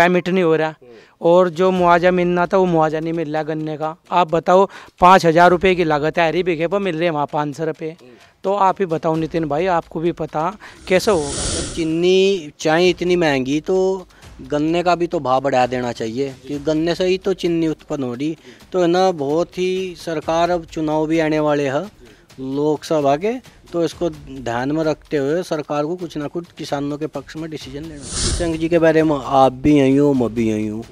Payment नहीं हो रहा और जो मुआवजा मिलना था वो मुआवजा नहीं मिल रहा गन्ने का आप बताओ पाँच हज़ार रुपये की लागत है हरी बिखे पर मिल रही है वहाँ पाँच सौ रुपये तो आप ही बताओ नितिन भाई आपको भी पता कैसे होगा चीनी चाय इतनी महंगी तो गन्ने का भी तो भाव बढ़ा देना चाहिए कि गन्ने से ही तो चीनी उत्पन्न हो रही तो है ना बहुत ही सरकार अब चुनाव भी आने वाले हैं लोकसभा के तो इसको ध्यान में रखते हुए सरकार को कुछ ना कुछ किसानों के पक्ष में डिसीजन लेना संघ जी के बारे में आप भी यही हो मैं भी यही हूँ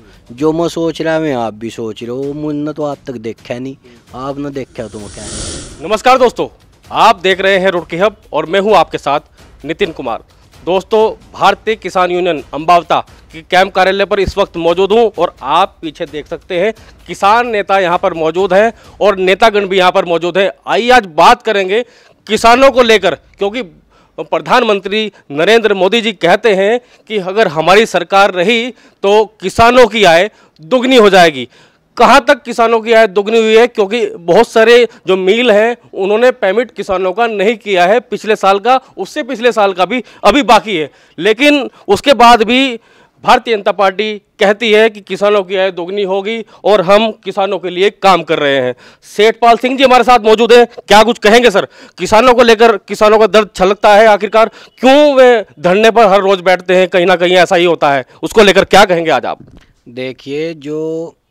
जो मैं सोच रहा हूँ आप भी सोच रहे हो मुझने तो आप तक देखा नहीं आपने देखा तो मैं क्या नमस्कार दोस्तों आप देख रहे हैं रुड़की हब और मैं हूँ आपके साथ नितिन कुमार दोस्तों भारतीय किसान यूनियन अम्बावता के कैंप कार्यालय पर इस वक्त मौजूद हूं और आप पीछे देख सकते हैं किसान नेता यहां पर मौजूद हैं और नेतागण भी यहां पर मौजूद हैं आइए आज बात करेंगे किसानों को लेकर क्योंकि प्रधानमंत्री नरेंद्र मोदी जी कहते हैं कि अगर हमारी सरकार रही तो किसानों की आय दुगनी हो जाएगी कहाँ तक किसानों की आय दुगनी हुई है क्योंकि बहुत सारे जो मिल हैं उन्होंने पेमेंट किसानों का नहीं किया है पिछले साल का उससे पिछले साल का भी अभी बाकी है लेकिन उसके बाद भी भारतीय जनता पार्टी कहती है कि किसानों की आय दोगुनी होगी और हम किसानों के लिए काम कर रहे हैं सेठपाल सिंह जी हमारे साथ मौजूद हैं क्या कुछ कहेंगे सर किसानों को लेकर किसानों का दर्द छलकता है आखिरकार क्यों वे धरने पर हर रोज बैठते हैं कहीं ना कहीं ऐसा ही होता है उसको लेकर क्या कहेंगे आज आप देखिए जो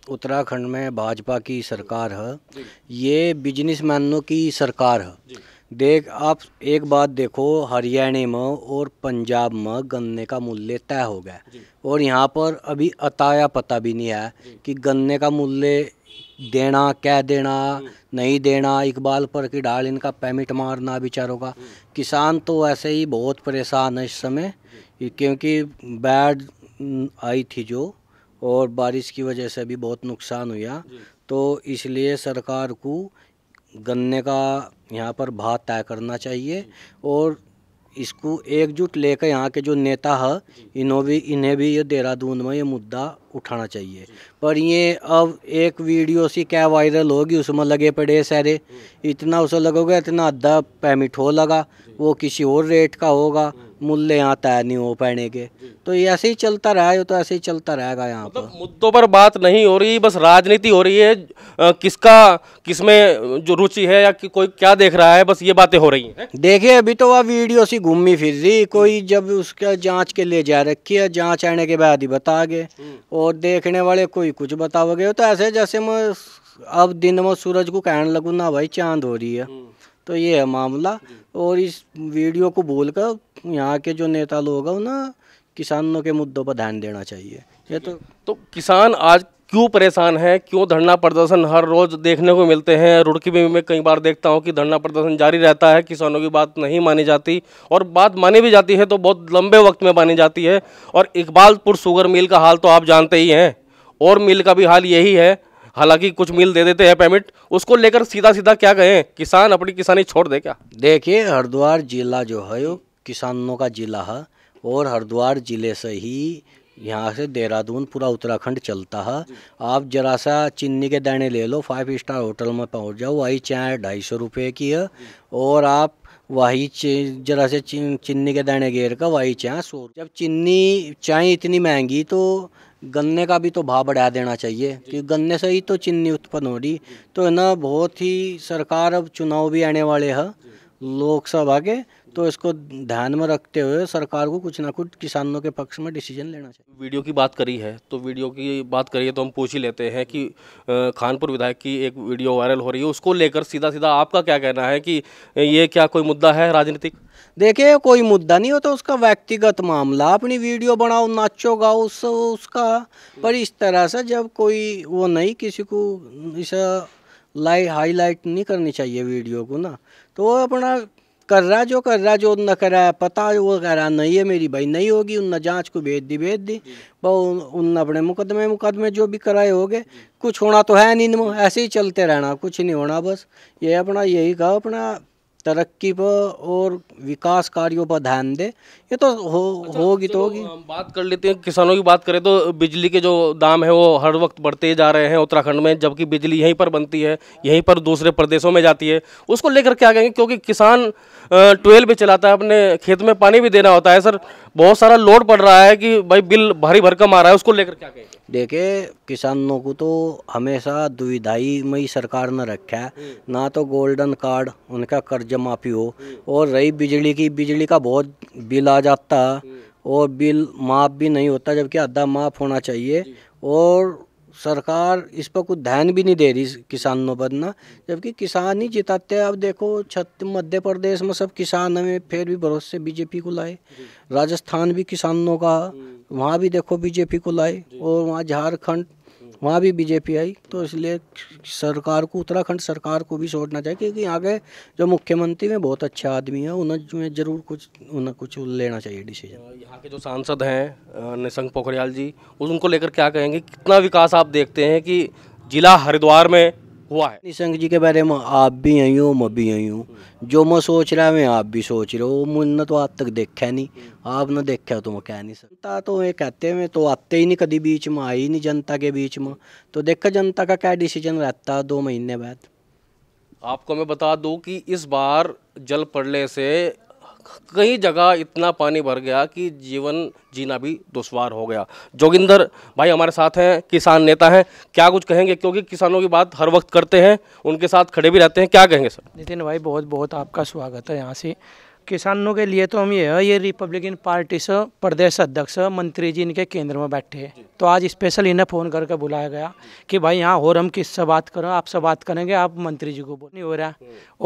उत्तराखंड में भाजपा की सरकार है ये बिजनेसमैनों की सरकार है देख आप एक बात देखो हरियाणा में और पंजाब में गन्ने का मूल्य तय हो गया और यहाँ पर अभी अताया पता भी नहीं है कि गन्ने का मूल्य देना क्या देना नहीं देना इकबाल पर की डाल इनका पेमेंट मारना बेचारों का किसान तो ऐसे ही बहुत परेशान है इस समय क्योंकि बैड आई थी जो और बारिश की वजह से भी बहुत नुकसान हुआ तो इसलिए सरकार को गन्ने का यहाँ पर भाव तय करना चाहिए और इसको एकजुट लेकर यहाँ के जो नेता है इन्हों भी इन्हें भी ये देहरादून में ये मुद्दा उठाना चाहिए पर ये अब एक वीडियो सी क्या वायरल होगी उसमें लगे पड़े सारे इतना उसे लगोगे इतना अद्धा पैमिट हो लगा वो किसी और रेट का होगा मूल्य यहाँ तय नहीं हो पाने के तो ये ऐसे ही चलता रहा तो ऐसे ही चलता रहेगा यहाँ मतलब पर मुद्दों पर बात नहीं हो रही बस राजनीति हो रही है आ, किसका किसमें जो रुचि है या कि कोई क्या देख रहा है बस ये बातें हो रही हैं देखिए अभी तो वह वीडियो सी घूमी फिर रही कोई हम्म। जब उसका जाँच के लिए जा रखी है जाँच आने के बाद ही बता गए हम्म। और देखने वाले कोई कुछ बताओगे तो ऐसे जैसे मैं अब दिन में सूरज को कहने लगू ना भाई चांद हो रही है हम्म। तो ये है मामला और इस वीडियो को बोल कर यहाँ के जो नेता लोग हैं ना किसानों के मुद्दों पर ध्यान देना चाहिए ये तो तो किसान आज क्यों परेशान है क्यों धरना प्रदर्शन हर रोज देखने को मिलते हैं रुड़की में मैं कई बार देखता हूँ कि धरना प्रदर्शन जारी रहता है किसानों की बात नहीं मानी जाती और बात मानी भी जाती है तो बहुत लंबे वक्त में मानी जाती है और इकबालपुर शुगर मिल का हाल तो आप जानते ही हैं और मिल का भी हाल यही है हालांकि कुछ मिल दे देते हैं पेमेंट उसको लेकर सीधा सीधा क्या कहें किसान अपनी किसानी छोड़ दे क्या देखिए हरिद्वार जिला जो है वो किसानों का जिला है और हरिद्वार जिले से ही यहाँ से देहरादून पूरा उत्तराखंड चलता है आप जरा सा चिन्नी के दाने ले लो फाइव स्टार होटल में पहुँच जाओ वही चाय ढाई सौ रुपये की है और आप वही जरा से चिन्नी के दाने गेर का वही चाय सौ जब चिन्नी चाय इतनी महंगी तो गन्ने का भी तो भाव बढ़ा देना चाहिए कि गन्ने से ही तो चीनी उत्पन्न हो रही तो है ना बहुत ही सरकार अब चुनाव भी आने वाले हैं लोकसभा के तो इसको ध्यान में रखते हुए सरकार को कुछ ना कुछ किसानों के पक्ष में डिसीजन लेना चाहिए वीडियो की बात करी है तो वीडियो की बात करिए तो हम पूछ ही लेते हैं कि खानपुर विधायक की एक वीडियो वायरल हो रही है उसको लेकर सीधा सीधा आपका क्या कहना है कि ये क्या कोई मुद्दा है राजनीतिक देखिए कोई मुद्दा नहीं हो तो उसका व्यक्तिगत मामला अपनी वीडियो बनाओ नाचो गाओ उस उसका पर इस तरह से जब कोई वो नहीं किसी को इस लाई हाईलाइट नहीं करनी चाहिए वीडियो को ना तो वो अपना कर रहा जो कर रहा जो न कर रहा पता वो कह रहा नहीं है मेरी भाई नहीं होगी उन जांच को भेज दी भेज दी वो उन अपने मुकदमे मुकदमे जो भी कराए गए कुछ होना तो है नहीं ऐसे ही चलते रहना कुछ नहीं होना बस ये अपना यही कहा अपना तरक्की पर और विकास कार्यों पर ध्यान दे ये तो हो अच्छा, होगी तो होगी बात कर लेते हैं किसानों की बात करें तो बिजली के जो दाम है वो हर वक्त बढ़ते जा रहे हैं उत्तराखंड में जबकि बिजली यहीं पर बनती है यहीं पर दूसरे प्रदेशों में जाती है उसको लेकर क्या कहेंगे क्योंकि किसान ट्वेल भी चलाता है अपने खेत में पानी भी देना होता है सर बहुत सारा लोड पड़ रहा है कि भाई बिल भारी भरकम आ रहा है उसको लेकर क्या कहेंगे देखे किसानों को तो हमेशा दुविधाई में ही सरकार ने रखा है हम्म। ना तो गोल्डन कार्ड उनका कर्जा कर्जा माफ़ी हो और रही बिजली की बिजली का बहुत बिल आ जाता और बिल माफ़ भी नहीं होता जबकि आधा माफ़ होना चाहिए और सरकार इस पर कुछ ध्यान भी नहीं दे रही किसानों पर ना जबकि किसान ही जिताते हैं अब देखो छत मध्य प्रदेश में सब किसान हमें फिर भी भरोसे बीजेपी को लाए राजस्थान भी किसानों का वहाँ भी देखो बीजेपी को लाए और वहाँ झारखंड वहाँ भी बीजेपी आई तो इसलिए सरकार को उत्तराखंड सरकार को भी सोचना चाहिए क्योंकि यहाँ के जो मुख्यमंत्री हैं बहुत अच्छे आदमी हैं उन्हें जरूर कुछ उन्हें कुछ लेना चाहिए डिसीजन यहाँ के जो सांसद हैं निशंक पोखरियाल जी उनको लेकर क्या कहेंगे कितना विकास आप देखते हैं कि जिला हरिद्वार में हुआ है निशंक जी के बारे में आप भी यही हूँ मैं भी यही हूँ जो मैं सोच रहा हूँ आप भी सोच रहे हो मुझने तो आज तक देखा नहीं आपने देखा तो मैं कह नहीं सकता तो ये कहते हैं तो आते ही नहीं कभी बीच में आई नहीं जनता के बीच में तो देखा जनता का क्या डिसीजन रहता है दो महीने बाद आपको मैं बता दूँ कि इस बार जल पड़ने से कई जगह इतना पानी भर गया कि जीवन जीना भी दुश्वार हो गया जोगिंदर भाई हमारे साथ हैं किसान नेता हैं क्या कुछ कहेंगे क्योंकि किसानों की बात हर वक्त करते हैं उनके साथ खड़े भी रहते हैं क्या कहेंगे सर नितिन भाई बहुत बहुत आपका स्वागत है यहाँ से किसानों के लिए तो हम ये है ये रिपब्लिकन पार्टी से प्रदेश अध्यक्ष मंत्री जी इनके केंद्र में बैठे हैं तो आज स्पेशल इन्हें फ़ोन करके बुलाया गया कि भाई यहाँ और हम किससे बात करें आपसे बात करेंगे आप मंत्री जी को बोल नहीं हो रहा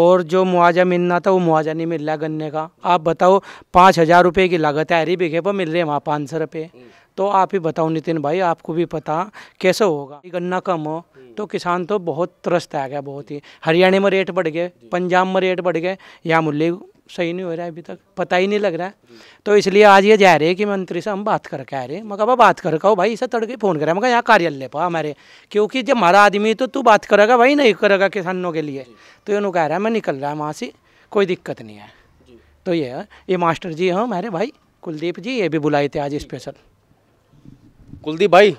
और जो मुआवजा मिलना था वो मुआवजा नहीं मिल रहा गन्ने का आप बताओ पाँच हज़ार रुपये की लागत है हरी बीघे पर मिल रही है वहाँ पाँच सौ रुपये तो आप ही बताओ नितिन भाई आपको भी पता कैसे होगा गन्ना कम हो तो किसान तो बहुत त्रस्त आ गया बहुत ही हरियाणा में रेट बढ़ गए पंजाब में रेट बढ़ गए यहाँ मूल्य सही नहीं हो रहा है अभी तक पता ही नहीं लग रहा है तो इसलिए आज ये जा रहे हैं कि मंत्री से हम बात करके आ रहे हैं मगर बात कर कहो भाई इसे तड़के फ़ोन करा मगर यहाँ कार्यालय पर हमारे क्योंकि जब हमारा आदमी तो तू बात करेगा भाई नहीं करेगा किसानों के लिए तो ये कह रहा है मैं निकल रहा है वहाँ से कोई दिक्कत नहीं है तो ये है ये मास्टर जी हैं हमारे भाई कुलदीप जी ये भी बुलाए थे आज स्पेशल कुलदीप भाई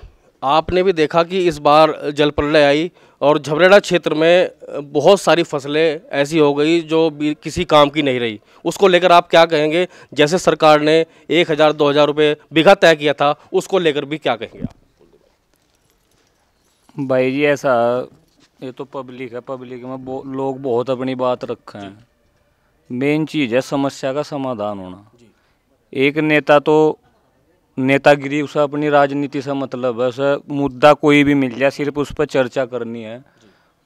आपने भी देखा कि इस बार जल प्रलय आई और झबरेड़ा क्षेत्र में बहुत सारी फसलें ऐसी हो गई जो किसी काम की नहीं रही उसको लेकर आप क्या कहेंगे जैसे सरकार ने एक हज़ार दो हज़ार रुपये बीघा तय किया था उसको लेकर भी क्या कहेंगे आप भाई जी ऐसा ये तो पब्लिक है पब्लिक में बो, लोग बहुत अपनी बात रखे हैं मेन चीज़ है समस्या का समाधान होना एक नेता तो नेतागिरी उसका अपनी राजनीति से मतलब है उसे मुद्दा कोई भी मिल जाए सिर्फ उस पर चर्चा करनी है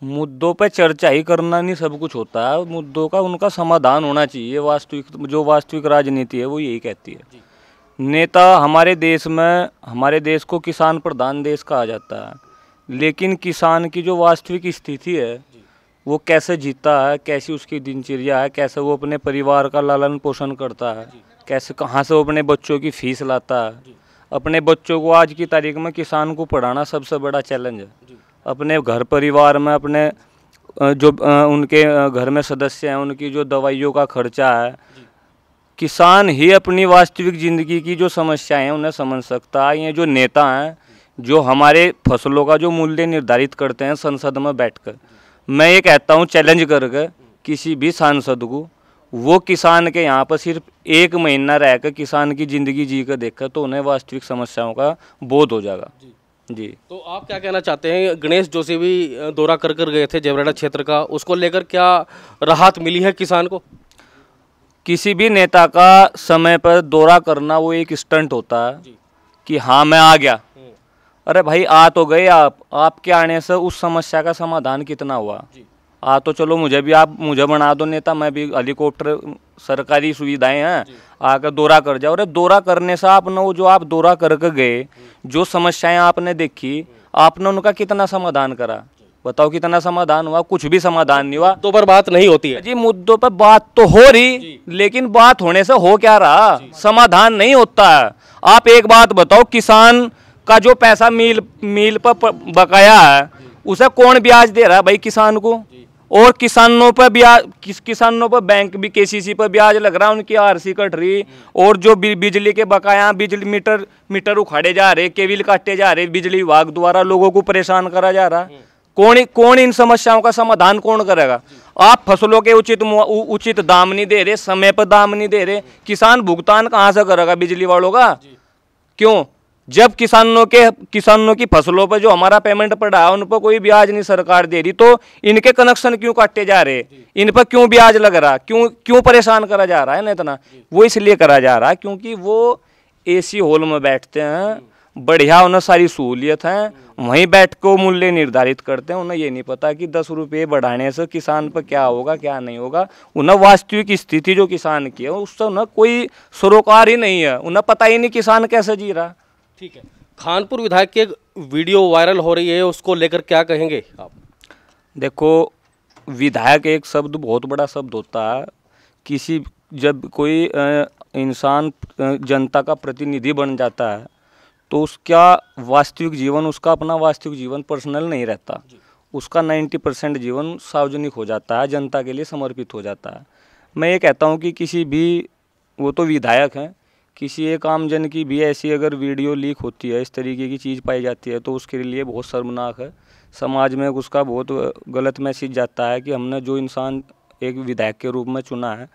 मुद्दों पर चर्चा ही करना नहीं सब कुछ होता है मुद्दों का उनका समाधान होना चाहिए वास्तविक जो वास्तविक राजनीति है वो यही कहती है नेता हमारे देश में हमारे देश को किसान प्रधान देश कहा जाता है लेकिन किसान की जो वास्तविक स्थिति है वो कैसे जीता है कैसी उसकी दिनचर्या है कैसे वो अपने परिवार का लालन पोषण करता है कैसे कहाँ से अपने बच्चों की फीस लाता अपने बच्चों को आज की तारीख में किसान को पढ़ाना सबसे बड़ा चैलेंज है अपने घर परिवार में अपने जो उनके घर में सदस्य हैं उनकी जो दवाइयों का खर्चा है किसान ही अपनी वास्तविक ज़िंदगी की जो समस्याएं हैं उन्हें समझ सकता है ये जो नेता हैं जो हमारे फसलों का जो मूल्य निर्धारित करते हैं संसद में बैठकर मैं ये कहता हूँ चैलेंज करके किसी भी सांसद को वो किसान के यहाँ पर सिर्फ एक महीना रहकर किसान की ज़िंदगी जी कर देखकर तो उन्हें वास्तविक समस्याओं का बोध हो जाएगा जी जी तो आप क्या कहना चाहते हैं गणेश जोशी भी दौरा कर कर गए थे जेवराडा क्षेत्र का उसको लेकर क्या राहत मिली है किसान को किसी भी नेता का समय पर दौरा करना वो एक स्टंट होता है कि हाँ मैं आ गया हम्म। अरे भाई आ तो गए आप आपके आने से उस समस्या का समाधान कितना हुआ आ तो चलो मुझे भी आप मुझे बना दो नेता मैं भी हेलीकॉप्टर सरकारी सुविधाएं हैं आकर दौरा कर जाओ अरे दौरा करने से आपने वो जो आप दौरा करके गए हम्म। जो समस्याएं आपने देखी हम्म। आपने उनका कितना समाधान करा बताओ कितना समाधान हुआ कुछ भी समाधान नहीं हुआ तो पर बात नहीं होती है जी मुद्दों पर बात तो हो रही लेकिन बात होने से हो क्या रहा समाधान नहीं होता है आप एक बात बताओ किसान का जो पैसा मील मील पर बकाया है उसे कौन ब्याज दे रहा है भाई किसान को और किसानों पर ब्याज किस किसानों पर बैंक भी केसीसी पर ब्याज लग रहा है उनकी आरसी कट रही और जो बिजली के बकाया बिजली मीटर मीटर उखाड़े जा रहे केबिल काटे जा रहे बिजली विभाग द्वारा लोगों को परेशान करा जा रहा हम्म। कौन कौन इन समस्याओं का समाधान कौन करेगा आप फसलों के उचित उचित दाम नहीं दे रहे समय पर दाम नहीं दे रहे किसान भुगतान कहाँ से करेगा बिजली वालों का क्यों जब किसानों के किसानों की फसलों पर जो हमारा पेमेंट पड़ा है उन पर कोई ब्याज नहीं सरकार दे रही तो इनके कनेक्शन क्यों काटे जा रहे इन पर क्यों ब्याज लग रहा क्यों क्यों परेशान करा जा रहा है ना इतना वो इसलिए करा जा रहा है क्योंकि वो एसी हॉल में बैठते हैं बढ़िया उन्हें सारी सहूलियत है वहीं बैठ को मूल्य निर्धारित करते हैं उन्हें ये नहीं पता कि दस रुपये बढ़ाने से किसान पर क्या होगा क्या नहीं होगा उन्हें वास्तविक स्थिति जो किसान की है उससे उन्हें कोई सरोकार ही नहीं है उन्हें पता ही नहीं किसान कैसे जी रहा ठीक है खानपुर विधायक के वीडियो वायरल हो रही है उसको लेकर क्या कहेंगे आप देखो विधायक एक शब्द बहुत बड़ा शब्द होता है किसी जब कोई इंसान जनता का प्रतिनिधि बन जाता है तो उसका वास्तविक जीवन उसका अपना वास्तविक जीवन पर्सनल नहीं रहता उसका 90 परसेंट जीवन सार्वजनिक हो जाता है जनता के लिए समर्पित हो जाता है मैं ये कहता हूँ कि किसी भी वो तो विधायक हैं किसी एक आमजन की भी ऐसी अगर वीडियो लीक होती है इस तरीके की चीज़ पाई जाती है तो उसके लिए बहुत शर्मनाक है समाज में उसका बहुत गलत मैसेज जाता है कि हमने जो इंसान एक विधायक के रूप में चुना है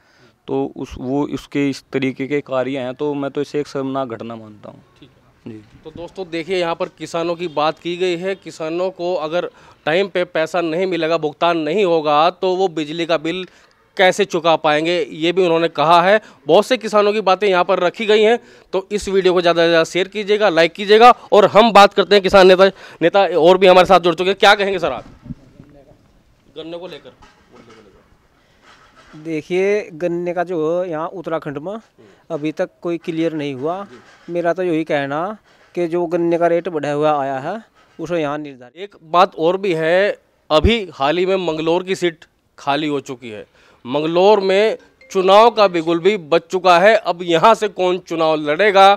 तो उस वो उसके इस तरीके के कार्य हैं तो मैं तो इसे एक शर्मनाक घटना मानता हूँ ठीक जी तो दोस्तों देखिए यहाँ पर किसानों की बात की गई है किसानों को अगर टाइम पे पैसा नहीं मिलेगा भुगतान नहीं होगा तो वो बिजली का बिल कैसे चुका पाएंगे ये भी उन्होंने कहा है बहुत से किसानों की बातें यहाँ पर रखी गई हैं तो इस वीडियो को ज़्यादा से ज़्यादा शेयर कीजिएगा लाइक कीजिएगा और हम बात करते हैं किसान नेता नेता और भी हमारे साथ जुड़ चुके हैं क्या कहेंगे सर आप गन्ने को लेकर देखिए गन्ने का जो यहाँ उत्तराखंड में अभी तक कोई क्लियर नहीं हुआ मेरा तो यही कहना कि जो गन्ने का रेट बढ़ा हुआ आया है उसे यहाँ निर्धारित एक बात और भी है अभी हाल ही में मंगलोर की सीट खाली हो चुकी है मंगलोर में चुनाव का बिगुल भी बच चुका है अब यहाँ से कौन चुनाव लड़ेगा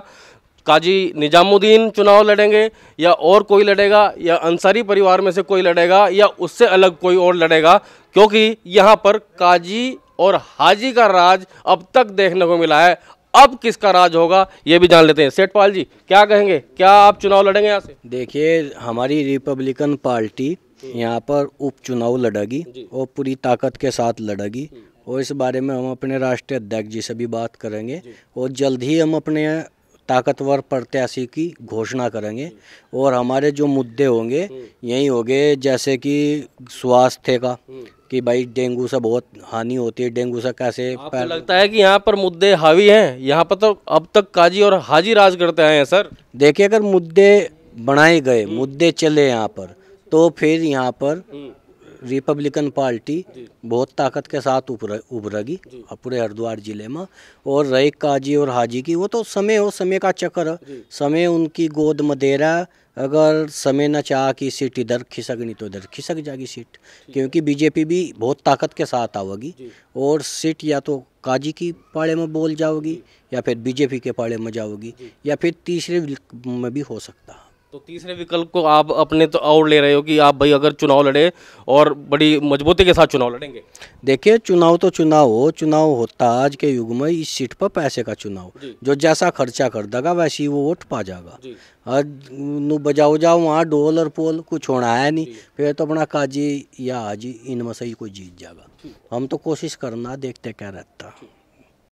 काजी निजामुद्दीन चुनाव लड़ेंगे या और कोई लड़ेगा या अंसारी परिवार में से कोई लड़ेगा या उससे अलग कोई और लड़ेगा क्योंकि यहाँ पर काजी और हाजी का राज अब तक देखने को मिला है अब किसका राज होगा ये भी जान लेते हैं सेठपाल जी क्या कहेंगे क्या आप चुनाव लड़ेंगे यहाँ से देखिए हमारी रिपब्लिकन पार्टी हम्म। यहाँ पर उपचुनाव लड़ेगी और पूरी ताकत के साथ लड़ेगी हम्म। और इस बारे में हम अपने राष्ट्रीय अध्यक्ष जी से भी बात करेंगे और जल्द ही हम अपने ताकतवर प्रत्याशी की घोषणा करेंगे हम्म। और हमारे जो मुद्दे होंगे यही होंगे जैसे कि स्वास्थ्य का कि भाई डेंगू से बहुत हानि होती है डेंगू से कैसे आपको लगता है कि यहाँ पर मुद्दे हावी हैं यहाँ पर तो अब तक काजी और हाजी राज करते आए हैं सर देखिए अगर मुद्दे बनाए गए मुद्दे चले यहाँ पर तो फिर यहाँ पर रिपब्लिकन हम्म। पार्टी बहुत ताकत के साथ उभर उभरेगी पूरे हरिद्वार जिले में और रही काजी और हाजी की वो तो समय हो समय का चक्कर समय उनकी गोद में दे रहा अगर समय न चाह कि सीट इधर खिसकनी तो इधर खिसक जाएगी सीट क्योंकि बीजेपी भी बहुत ताकत के साथ आवेगी और सीट या तो काजी की पाड़े में बोल जाओगी या फिर बीजेपी के पाड़े में जाओगी या फिर तीसरे में भी हो सकता तो तीसरे विकल्प को आप अपने तो और ले रहे हो कि आप भाई अगर चुनाव लड़े और बड़ी मजबूती के साथ चुनाव लड़ेंगे देखिए चुनाव तो चुनाव हो चुनाव होता आज के युग में इस सीट पर पैसे का चुनाव जो जैसा खर्चा कर देगा वैसे ही वो वोट पा जाएगा नु बजाओ जाओ वहाँ डोल और पोल कुछ होना है नहीं फिर तो अपना काजी या आजी इनमें से ही कोई जीत जाएगा हम तो कोशिश करना देखते क्या रहता